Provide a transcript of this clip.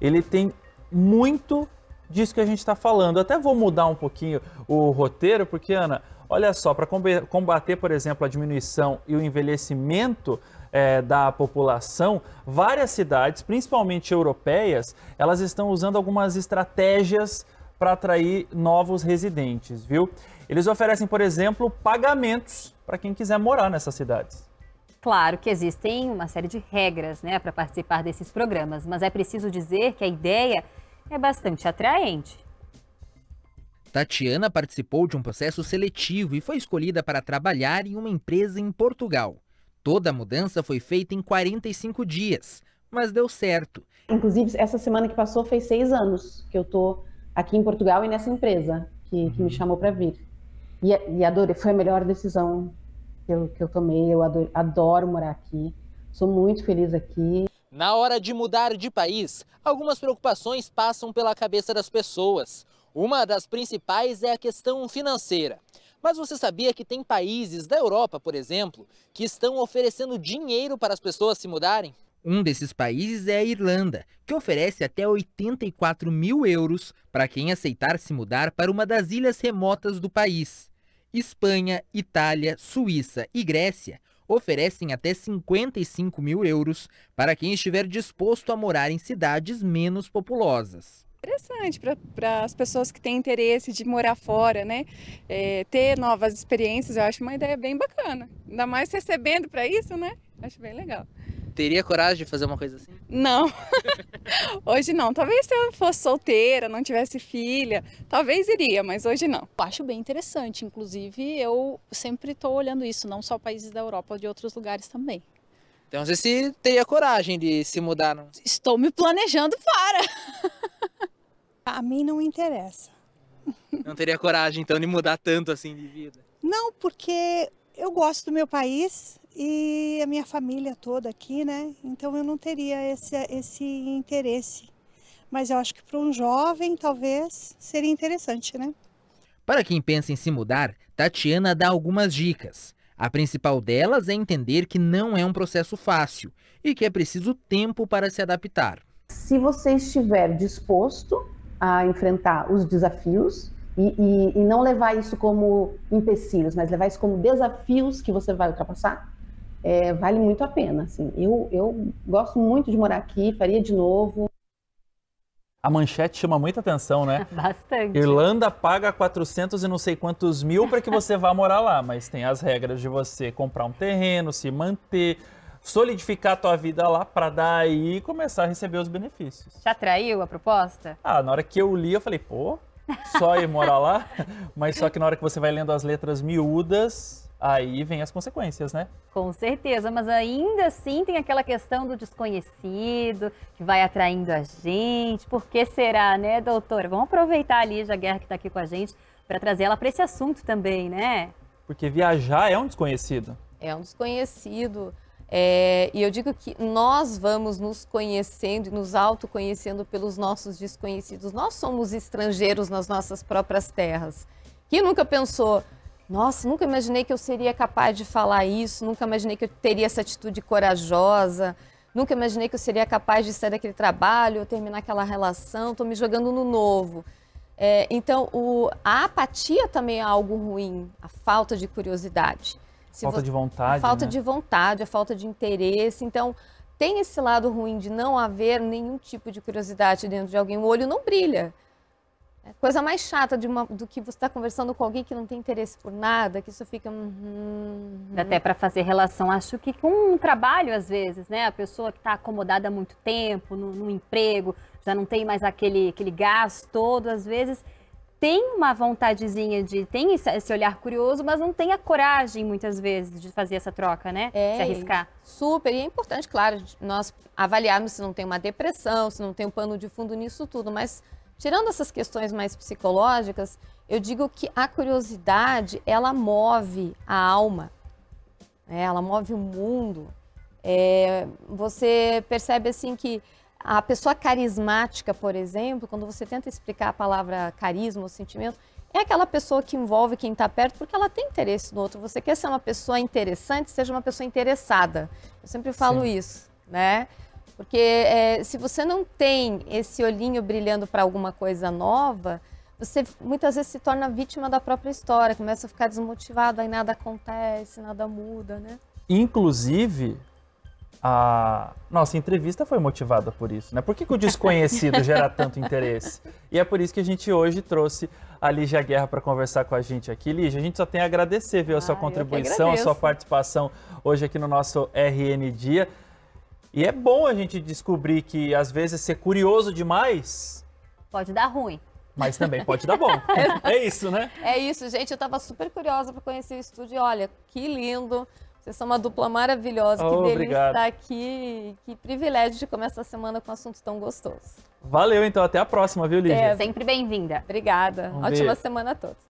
ele tem muito disso que a gente está falando. Até vou mudar um pouquinho o roteiro, porque, Ana, olha só, para combater, por exemplo, a diminuição e o envelhecimento é, da população, várias cidades, principalmente europeias, elas estão usando algumas estratégias para atrair novos residentes, viu? Eles oferecem, por exemplo, pagamentos para quem quiser morar nessas cidades. Claro que existem uma série de regras né, para participar desses programas, mas é preciso dizer que a ideia é bastante atraente. Tatiana participou de um processo seletivo e foi escolhida para trabalhar em uma empresa em Portugal. Toda a mudança foi feita em 45 dias, mas deu certo. Inclusive, essa semana que passou fez seis anos que eu estou aqui em Portugal e nessa empresa que, que me uhum. chamou para vir. E, e adorei, foi a melhor decisão que eu, que eu tomei. Eu adoro, adoro morar aqui, sou muito feliz aqui. Na hora de mudar de país, algumas preocupações passam pela cabeça das pessoas. Uma das principais é a questão financeira. Mas você sabia que tem países da Europa, por exemplo, que estão oferecendo dinheiro para as pessoas se mudarem? Um desses países é a Irlanda, que oferece até 84 mil euros para quem aceitar se mudar para uma das ilhas remotas do país. Espanha, Itália, Suíça e Grécia oferecem até 55 mil euros para quem estiver disposto a morar em cidades menos populosas. Interessante para as pessoas que têm interesse de morar fora, né? É, ter novas experiências, eu acho uma ideia bem bacana. Ainda mais recebendo para isso, né? Acho bem legal teria coragem de fazer uma coisa assim? Não. hoje não. Talvez se eu fosse solteira, não tivesse filha, talvez iria, mas hoje não. acho bem interessante. Inclusive, eu sempre estou olhando isso, não só países da Europa, de outros lugares também. Então, você se teria coragem de se mudar? Não? Estou me planejando para. A mim não interessa. Não teria coragem, então, de mudar tanto assim de vida? Não, porque eu gosto do meu país, e a minha família toda aqui, né? Então eu não teria esse, esse interesse. Mas eu acho que para um jovem, talvez, seria interessante, né? Para quem pensa em se mudar, Tatiana dá algumas dicas. A principal delas é entender que não é um processo fácil e que é preciso tempo para se adaptar. Se você estiver disposto a enfrentar os desafios e, e, e não levar isso como empecilhos, mas levar isso como desafios que você vai ultrapassar, é, vale muito a pena. Assim. Eu, eu gosto muito de morar aqui, faria de novo. A manchete chama muita atenção, né? Bastante. Irlanda paga 400 e não sei quantos mil para que você vá morar lá, mas tem as regras de você comprar um terreno, se manter, solidificar a tua vida lá para daí começar a receber os benefícios. Te atraiu a proposta? Ah, na hora que eu li, eu falei, pô, só ir morar lá? Mas só que na hora que você vai lendo as letras miúdas, aí vem as consequências, né? Com certeza, mas ainda assim tem aquela questão do desconhecido, que vai atraindo a gente. Por que será, né, doutora? Vamos aproveitar a Lígia Guerra que está aqui com a gente para trazer ela para esse assunto também, né? Porque viajar é um desconhecido. É um desconhecido. É, e eu digo que nós vamos nos conhecendo e nos autoconhecendo pelos nossos desconhecidos. Nós somos estrangeiros nas nossas próprias terras. Quem nunca pensou, nossa, nunca imaginei que eu seria capaz de falar isso, nunca imaginei que eu teria essa atitude corajosa, nunca imaginei que eu seria capaz de sair daquele trabalho, ou terminar aquela relação, estou me jogando no novo. É, então, o, a apatia também é algo ruim, a falta de curiosidade. Se falta de vontade. A falta né? de vontade, a falta de interesse. Então, tem esse lado ruim de não haver nenhum tipo de curiosidade dentro de alguém. O olho não brilha. É coisa mais chata de uma, do que você está conversando com alguém que não tem interesse por nada, que isso fica. Hum, hum. Até para fazer relação, acho que com um trabalho, às vezes, né? A pessoa que está acomodada há muito tempo, no, no emprego, já não tem mais aquele, aquele gás todo, às vezes tem uma vontadezinha de tem esse olhar curioso, mas não tem a coragem muitas vezes de fazer essa troca, né? É, se arriscar. Super e é importante, claro, nós avaliarmos se não tem uma depressão, se não tem um pano de fundo nisso tudo, mas Tirando essas questões mais psicológicas, eu digo que a curiosidade ela move a alma, né? ela move o mundo. É, você percebe assim que a pessoa carismática, por exemplo, quando você tenta explicar a palavra carisma ou sentimento, é aquela pessoa que envolve quem está perto porque ela tem interesse no outro. Você quer ser uma pessoa interessante, seja uma pessoa interessada. Eu sempre falo Sim. isso, né? Porque é, se você não tem esse olhinho brilhando para alguma coisa nova, você muitas vezes se torna vítima da própria história, começa a ficar desmotivado, aí nada acontece, nada muda, né? Inclusive, a nossa entrevista foi motivada por isso, né? Por que, que o desconhecido gera tanto interesse? E é por isso que a gente hoje trouxe a Lígia Guerra para conversar com a gente aqui. Lígia, a gente só tem a agradecer viu, a sua ah, contribuição, a sua participação hoje aqui no nosso RN Dia. E é bom a gente descobrir que, às vezes, ser curioso demais. Pode dar ruim. Mas também pode dar bom. É, é isso, né? É isso, gente. Eu estava super curiosa para conhecer o estúdio. Olha, que lindo. Vocês são uma dupla maravilhosa. Oh, que delícia obrigado. estar aqui. Que privilégio de começar a semana com um assunto tão gostoso. Valeu, então. Até a próxima, viu, Lívia? É, sempre bem-vinda. Obrigada. Um Ótima beijo. semana a todos.